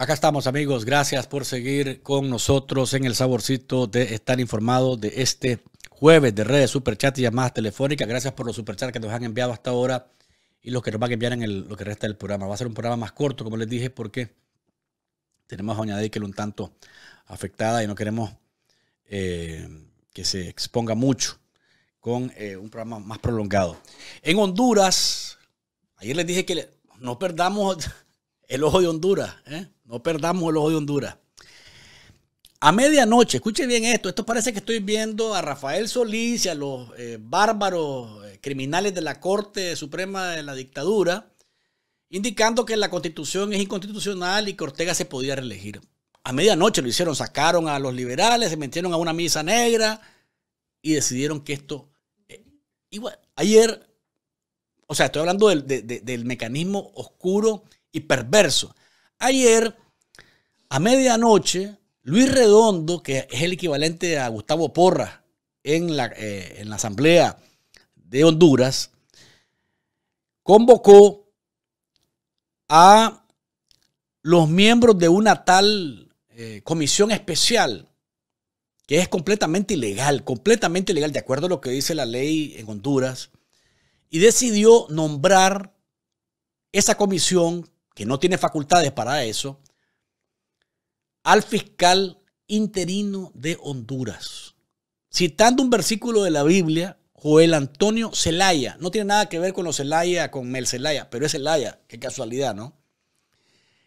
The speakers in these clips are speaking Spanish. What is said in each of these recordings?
Acá estamos amigos, gracias por seguir con nosotros en el saborcito de estar informado de este jueves de redes, superchat y llamadas telefónicas. Gracias por los superchats que nos han enviado hasta ahora y los que nos van a enviar en lo que resta del programa. Va a ser un programa más corto, como les dije, porque tenemos a Doña Deikel un tanto afectada y no queremos eh, que se exponga mucho con eh, un programa más prolongado. En Honduras, ayer les dije que no perdamos el ojo de Honduras. ¿eh? No perdamos el ojo de Honduras. A medianoche, escuche bien esto, esto parece que estoy viendo a Rafael Solís y a los eh, bárbaros eh, criminales de la Corte Suprema de la Dictadura, indicando que la constitución es inconstitucional y que Ortega se podía reelegir. A medianoche lo hicieron, sacaron a los liberales, se metieron a una misa negra y decidieron que esto... Eh, igual, ayer, o sea, estoy hablando del, del mecanismo oscuro y perverso. Ayer, a medianoche, Luis Redondo, que es el equivalente a Gustavo Porra en la, eh, en la Asamblea de Honduras, convocó a los miembros de una tal eh, comisión especial que es completamente ilegal, completamente ilegal, de acuerdo a lo que dice la ley en Honduras, y decidió nombrar esa comisión que no tiene facultades para eso, al fiscal interino de Honduras, citando un versículo de la Biblia, Joel Antonio Zelaya, No tiene nada que ver con los Zelaya, con Mel Zelaya, pero es Zelaya, qué casualidad, ¿no?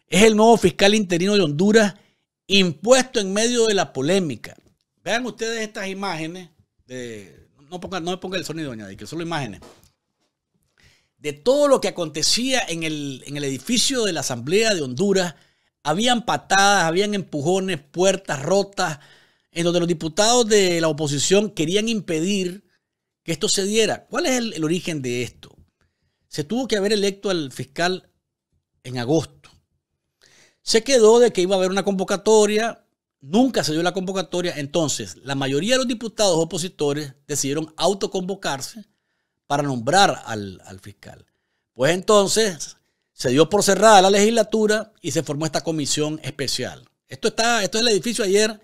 Es el nuevo fiscal interino de Honduras impuesto en medio de la polémica. Vean ustedes estas imágenes de... No, ponga, no me ponga el sonido, doña que solo imágenes de todo lo que acontecía en el, edificio de la Asamblea de Honduras. Habían patadas, habían empujones, puertas rotas, en donde los diputados de la oposición querían impedir que esto se diera. ¿Cuál es el, el origen de esto? Se tuvo que haber electo al fiscal en agosto. Se quedó de que iba a haber una convocatoria, nunca se dio la convocatoria, entonces la mayoría de los diputados opositores decidieron autoconvocarse para nombrar al, fiscal. Pues entonces se dio por cerrada la legislatura y se formó esta comisión especial. Esto, está, esto es el edificio ayer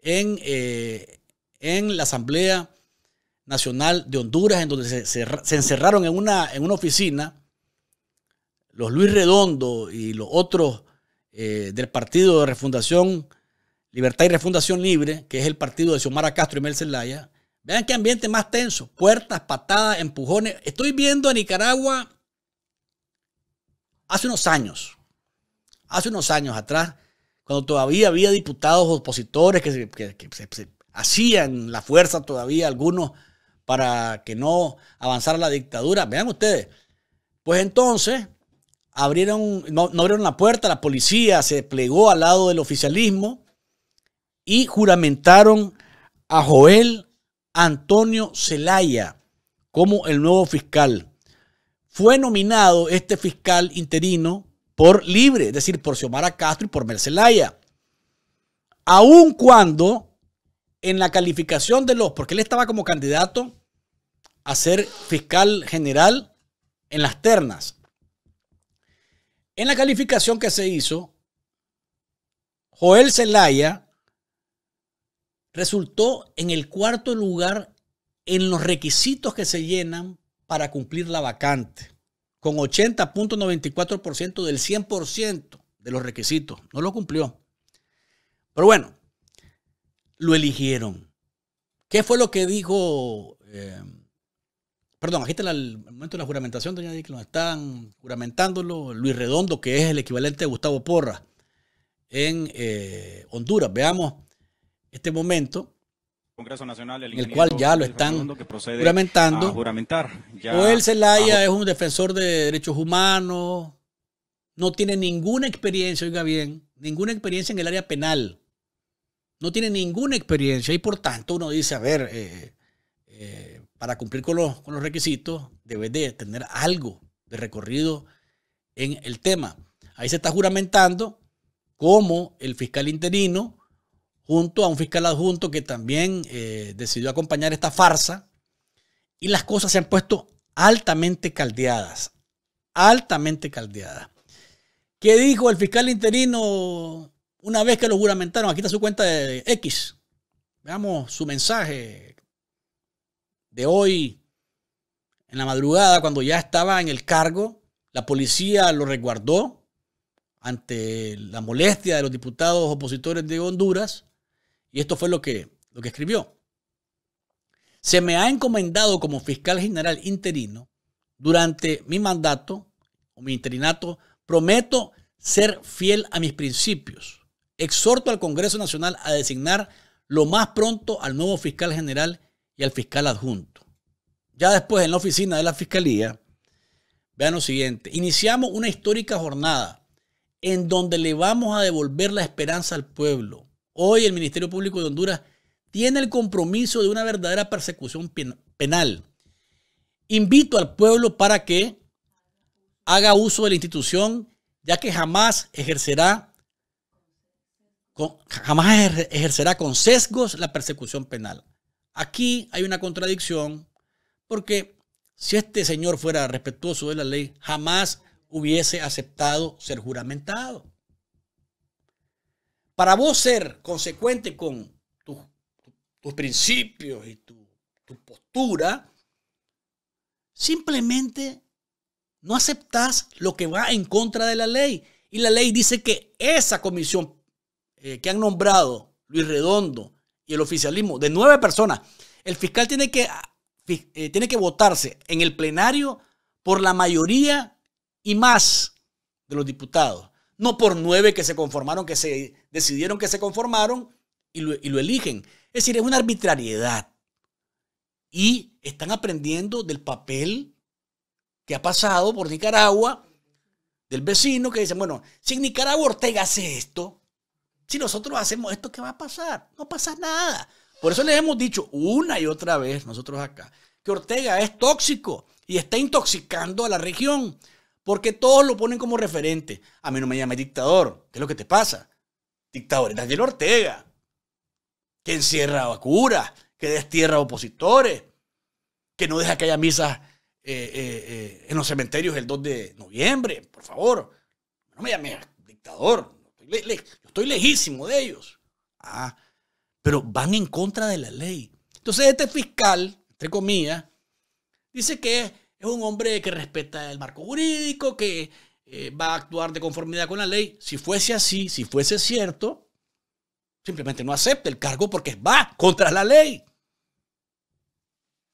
en, eh, en la Asamblea Nacional de Honduras, en donde se, encerraron en una, en una oficina los Luis Redondo y los otros eh, del Partido de Refundación, Libertad y Refundación Libre, que es el partido de Xiomara Castro y Mel Zelaya, Vean qué ambiente más tenso. Puertas, patadas, empujones. Estoy viendo a Nicaragua hace unos años. Hace unos años atrás, cuando todavía había diputados opositores que, hacían la fuerza todavía algunos para que no avanzara la dictadura. Vean ustedes. Pues entonces abrieron, no, no, abrieron la puerta, la policía se plegó al lado del oficialismo y juramentaron a Joel Antonio Celaya como el nuevo fiscal. Fue nominado este fiscal interino por Libre, es decir, por Xiomara Castro y por Mercelaya. Aun cuando en la calificación de los, porque él estaba como candidato a ser fiscal general en las ternas. En la calificación que se hizo, Joel Zelaya resultó en el cuarto lugar en los requisitos que se llenan para cumplir la vacante, con 80.94% del 100% de los requisitos. No lo cumplió. Pero bueno, lo eligieron. ¿Qué fue lo que dijo? Eh, perdón, aquí está el momento de la juramentación, doña que nos están juramentándolo. Luis Redondo, que es el equivalente de Gustavo Porra en eh, Honduras. Veamos este momento, Congreso el, cual ya lo están juramentando, juramentar. Zelaya es un defensor de derechos humanos, no tiene ninguna experiencia, oiga bien, ninguna experiencia en el área penal, no tiene ninguna experiencia y por tanto uno dice, a ver, eh, eh, para cumplir con los, con los requisitos debe de tener algo de recorrido en el tema. Ahí se está juramentando como el fiscal interino junto a un fiscal adjunto que también eh, decidió acompañar esta farsa. Y las cosas se han puesto altamente caldeadas, altamente caldeadas. ¿Qué dijo el fiscal interino una vez que lo juramentaron? Aquí está su cuenta de X. Veamos su mensaje de hoy, en la madrugada, cuando ya estaba en el cargo. La policía lo resguardó ante la molestia de los diputados opositores de Honduras. Y esto fue lo que, lo que escribió. Se me ha encomendado como fiscal general interino durante mi mandato o mi interinato, prometo ser fiel a mis principios. Exhorto al Congreso Nacional a designar lo más pronto al nuevo fiscal general y al fiscal adjunto. Ya después en la oficina de la Fiscalía, vean lo siguiente, iniciamos una histórica jornada en donde le vamos a devolver la esperanza al pueblo Hoy el Ministerio Público de Honduras tiene el compromiso de una verdadera persecución penal. Invito al pueblo para que haga uso de la institución, ya que jamás ejercerá con, jamás ejercerá con sesgos la persecución penal. Aquí hay una contradicción porque si este señor fuera respetuoso de la ley, jamás hubiese aceptado ser juramentado para vos ser consecuente con tus principios y tu, postura, simplemente no aceptás lo que va en contra de la ley. Y la ley dice que esa comisión eh, que han nombrado Luis Redondo y el oficialismo de nueve personas, el fiscal tiene que, eh, tiene que votarse en el plenario por la mayoría y más de los diputados no por nueve que se conformaron, que se decidieron que se conformaron y lo, eligen. Es decir, es una arbitrariedad. Y están aprendiendo del papel que ha pasado por Nicaragua, del vecino que dice, bueno, si Nicaragua Ortega hace esto, si nosotros hacemos esto, ¿qué va a pasar? No pasa nada. Por eso les hemos dicho una y otra vez nosotros acá que Ortega es tóxico y está intoxicando a la región. Porque todos lo ponen como referente. A mí no me llame dictador. ¿Qué es lo que te pasa? Dictador es Daniel Ortega, que encierra a curas, que destierra a opositores, que no deja que haya misas eh, eh, eh, en los cementerios el 2 de noviembre. Por favor, no me llame dictador. yo estoy, lejísimo de ellos. Ah, pero van en contra de la ley. Entonces este fiscal, entre comillas, dice que es un hombre que respeta el marco jurídico, que eh, va a actuar de conformidad con la ley. Si fuese así, si fuese cierto, simplemente no acepta el cargo porque va contra la ley.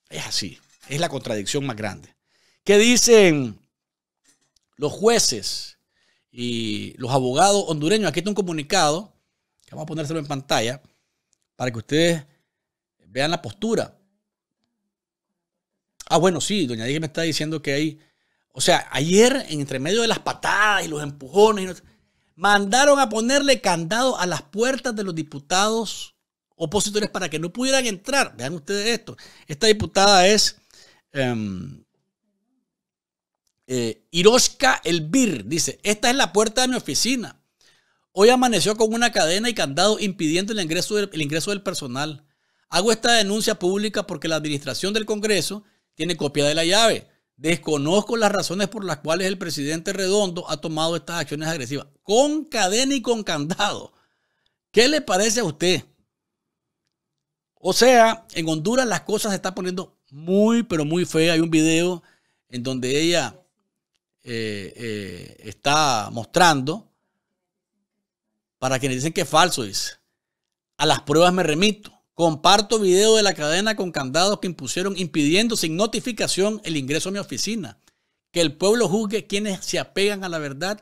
Es así, es la contradicción más grande. ¿Qué dicen los jueces y los abogados hondureños? Aquí está un comunicado, que vamos a ponérselo en pantalla, para que ustedes vean la postura. Ah, bueno, sí, doña Dije me está diciendo que hay, o sea, ayer entre medio de las patadas y los empujones, y mandaron a ponerle candado a las puertas de los diputados opositores para que no pudieran entrar. Vean ustedes esto. Esta diputada es em, eh, Hiroshka Elbir. Dice, esta es la puerta de mi oficina. Hoy amaneció con una cadena y candado impidiendo el ingreso el ingreso del personal. Hago esta denuncia pública porque la administración del Congreso tiene copia de la llave. Desconozco las razones por las cuales el presidente Redondo ha tomado estas acciones agresivas, con cadena y con candado. ¿Qué le parece a usted? O sea, en Honduras las cosas se están poniendo muy, pero muy feas. Hay un video en donde ella eh, eh, está mostrando, para quienes dicen que es falso, dice, a las pruebas me remito. Comparto video de la cadena con candados que impusieron impidiendo sin notificación el ingreso a mi oficina. Que el pueblo juzgue quienes se apegan a la verdad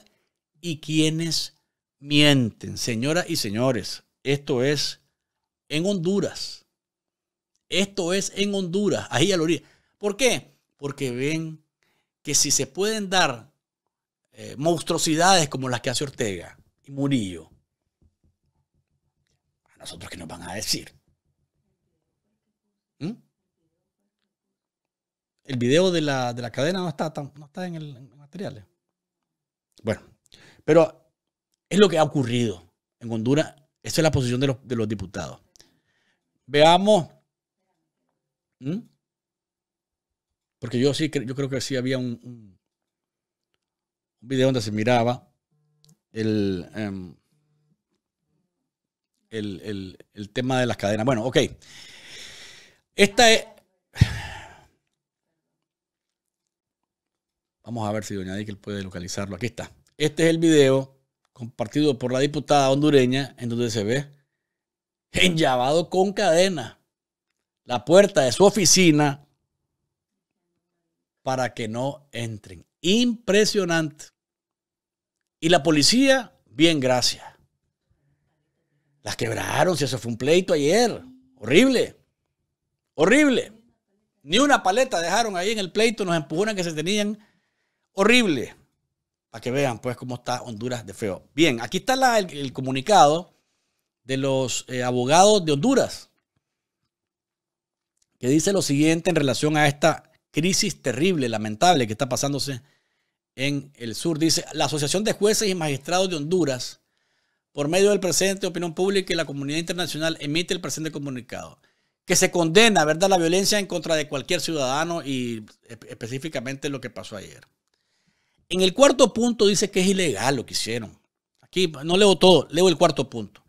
y quienes mienten. Señoras y señores, esto es en Honduras. Esto es en Honduras, ahí a la orilla. ¿Por qué? Porque ven que si se pueden dar eh, monstruosidades como las que hace Ortega y Murillo, a nosotros que nos van a decir. el video de la, cadena no está, está en el en materiales. Bueno, pero es lo que ha ocurrido en Honduras. Esa es la posición de los, diputados. Veamos. Porque yo sí, yo creo que sí había un, video donde se miraba em, el, el, el, tema de las cadenas. Bueno, ok. Esta es, Vamos a ver si Doña Dickel puede localizarlo. Aquí está. Este es el video compartido por la diputada hondureña en donde se ve enllavado con cadena la puerta de su oficina para que no entren. Impresionante. Y la policía, bien, gracias. Las quebraron, si eso fue un pleito ayer. Horrible. Horrible. Ni una paleta dejaron ahí en el pleito, nos empujaron que se tenían Horrible. Para que vean, pues, cómo está Honduras de feo. Bien, aquí está el, comunicado de los eh, abogados de Honduras, que dice lo siguiente en relación a esta crisis terrible, lamentable, que está pasándose en el sur. Dice, la Asociación de Jueces y Magistrados de Honduras, por medio del presente opinión pública y la comunidad internacional, emite el presente comunicado que se condena, ¿verdad?, la violencia en contra de cualquier ciudadano y eh, específicamente lo que pasó ayer. En el cuarto punto dice que es ilegal lo que hicieron. Aquí no leo todo, leo el cuarto punto.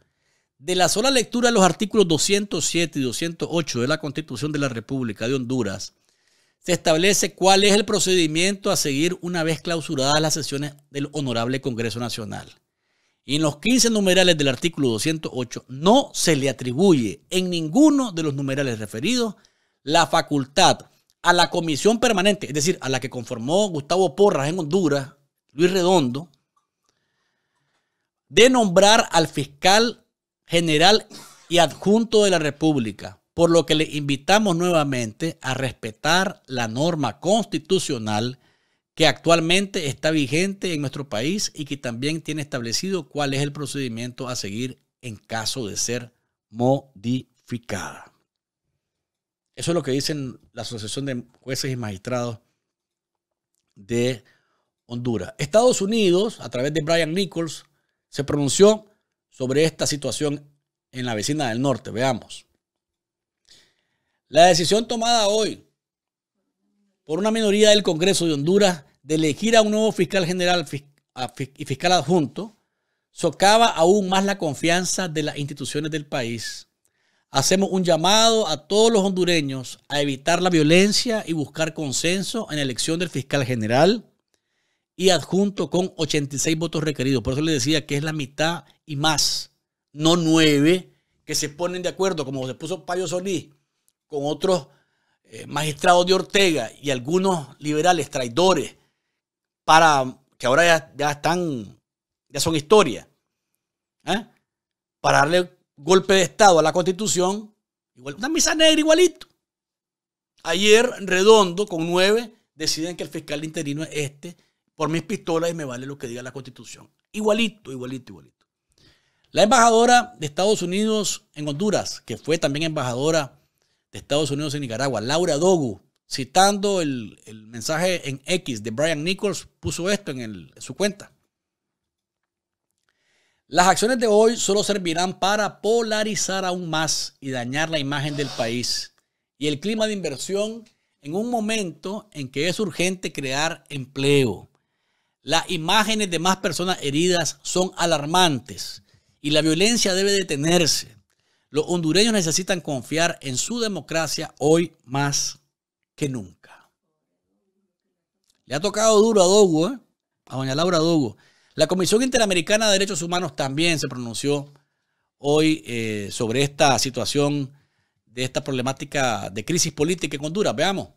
De la sola lectura de los artículos 207 y 208 de la Constitución de la República de Honduras, se establece cuál es el procedimiento a seguir una vez clausuradas las sesiones del Honorable Congreso Nacional. Y en los 15 numerales del artículo 208 no se le atribuye en ninguno de los numerales referidos la facultad a la comisión permanente, es decir, a la que conformó Gustavo Porras en Honduras, Luis Redondo, de nombrar al fiscal general y adjunto de la República, por lo que le invitamos nuevamente a respetar la norma constitucional que actualmente está vigente en nuestro país y que también tiene establecido cuál es el procedimiento a seguir en caso de ser modificada. Eso es lo que dicen la Asociación de Jueces y Magistrados de Honduras. Estados Unidos, a través de Brian Nichols, se pronunció sobre esta situación en la vecina del norte. Veamos. La decisión tomada hoy por una minoría del Congreso de Honduras de elegir a un nuevo fiscal general y fiscal adjunto socava aún más la confianza de las instituciones del país Hacemos un llamado a todos los hondureños a evitar la violencia y buscar consenso en la elección del fiscal general y adjunto con 86 votos requeridos. Por eso les decía que es la mitad y más, no nueve, que se ponen de acuerdo, como se puso Payo Solís con otros eh, magistrados de Ortega y algunos liberales traidores, para que ahora ya, están, ya son historia, ¿eh? para darle golpe de Estado a la Constitución, igual, una misa negra igualito. Ayer, redondo, con nueve, deciden que el fiscal interino es este, por mis pistolas y me vale lo que diga la Constitución. Igualito, igualito, igualito. La embajadora de Estados Unidos en Honduras, que fue también embajadora de Estados Unidos en Nicaragua, Laura Dogu, citando el, mensaje en X de Brian Nichols, puso esto en su cuenta. Las acciones de hoy solo servirán para polarizar aún más y dañar la imagen del país y el clima de inversión en un momento en que es urgente crear empleo. Las imágenes de más personas heridas son alarmantes y la violencia debe detenerse. Los hondureños necesitan confiar en su democracia hoy más que nunca. Le ha tocado duro a Dogo, ¿eh? a doña Laura Dogo. La Comisión Interamericana de Derechos Humanos también se pronunció hoy eh, sobre esta situación de esta problemática de crisis política en Honduras. Veamos.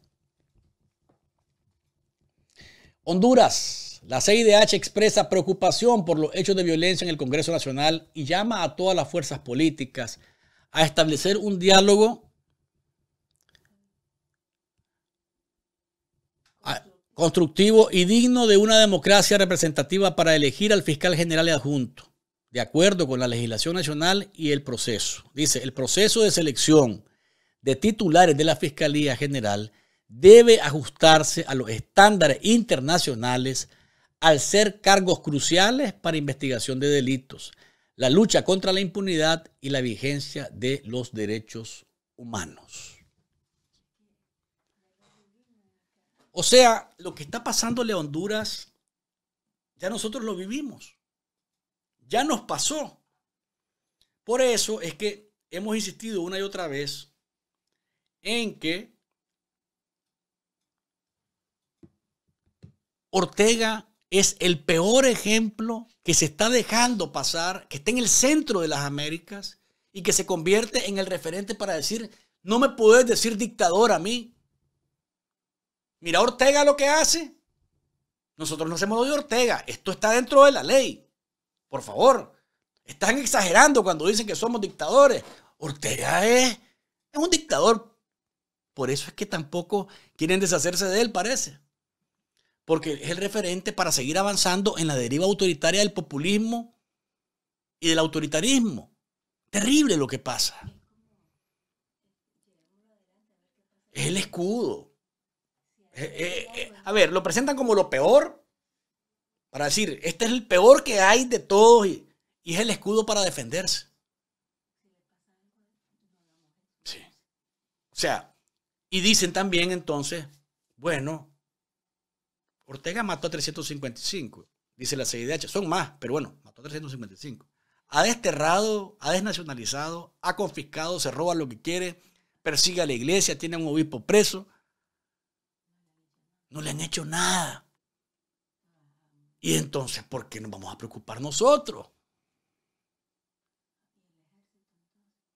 Honduras, la CIDH expresa preocupación por los hechos de violencia en el Congreso Nacional y llama a todas las fuerzas políticas a establecer un diálogo constructivo y digno de una democracia representativa para elegir al fiscal general adjunto, de acuerdo con la legislación nacional y el proceso. Dice, el proceso de selección de titulares de la Fiscalía General debe ajustarse a los estándares internacionales al ser cargos cruciales para investigación de delitos, la lucha contra la impunidad y la vigencia de los derechos humanos. O sea, lo que está pasándole a Honduras, ya nosotros lo vivimos. Ya nos pasó. Por eso es que hemos insistido una y otra vez en que Ortega es el peor ejemplo que se está dejando pasar, que está en el centro de las Américas y que se convierte en el referente para decir, no me puedes decir dictador a mí, Mira Ortega lo que hace. Nosotros no hacemos lo de Ortega. Esto está dentro de la ley. Por favor. Están exagerando cuando dicen que somos dictadores. Ortega es, es un dictador. Por eso es que tampoco quieren deshacerse de él, parece. Porque es el referente para seguir avanzando en la deriva autoritaria del populismo y del autoritarismo. Terrible lo que pasa. Es el escudo. Eh, eh, eh, a ver, lo presentan como lo peor para decir, este es el peor que hay de todos y, es el escudo para defenderse. Sí. O sea, y dicen también entonces, bueno, Ortega mató a 355, dice la CIDH, son más, pero bueno, mató a 355. Ha desterrado, ha desnacionalizado, ha confiscado, se roba lo que quiere, persigue a la iglesia, tiene a un obispo preso, no le han hecho nada. Y entonces, ¿por qué nos vamos a preocupar nosotros?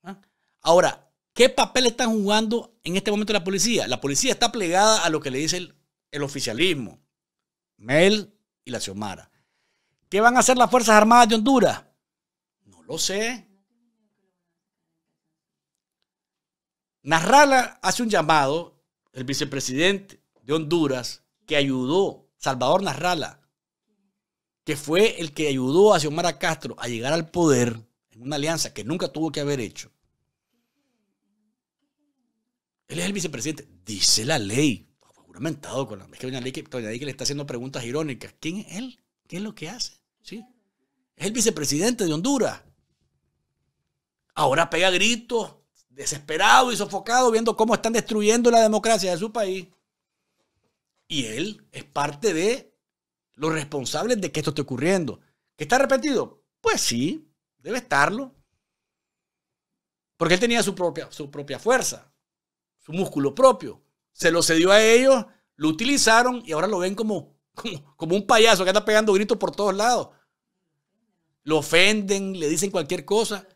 ¿Ah? Ahora, ¿qué papel están jugando en este momento la policía? La policía está plegada a lo que le dice el, el oficialismo, Mel y la Xiomara. ¿Qué van a hacer las Fuerzas Armadas de Honduras? No lo sé. Narrala hace un llamado, el vicepresidente de Honduras que ayudó, Salvador Narrala, que fue el que ayudó a Xiomara Castro a llegar al poder en una alianza que nunca tuvo que haber hecho. Él es el vicepresidente. Dice la ley. Juramentado con la. Es que doña ley que, que le está haciendo preguntas irónicas. ¿Quién es él? ¿Qué es lo que hace? ¿Sí? Es el vicepresidente de Honduras. Ahora pega gritos, desesperado y sofocado, viendo cómo están destruyendo la democracia de su país. Y él es parte de los responsables de que esto esté ocurriendo. ¿Que está arrepentido? Pues sí, debe estarlo. Porque él tenía su propia, su propia fuerza, su músculo propio. Se lo cedió a ellos, lo utilizaron y ahora lo ven como, como, un payaso que anda pegando gritos por todos lados. Lo ofenden, le dicen cualquier cosa.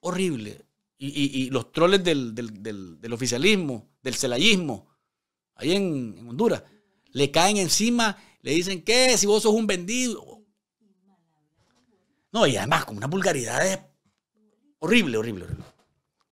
Horrible. Y, los troles del, del oficialismo, del celayismo, ahí en, Honduras, le caen encima, le dicen que si vos sos un vendido. No, y además con una vulgaridad horrible, horrible, horrible.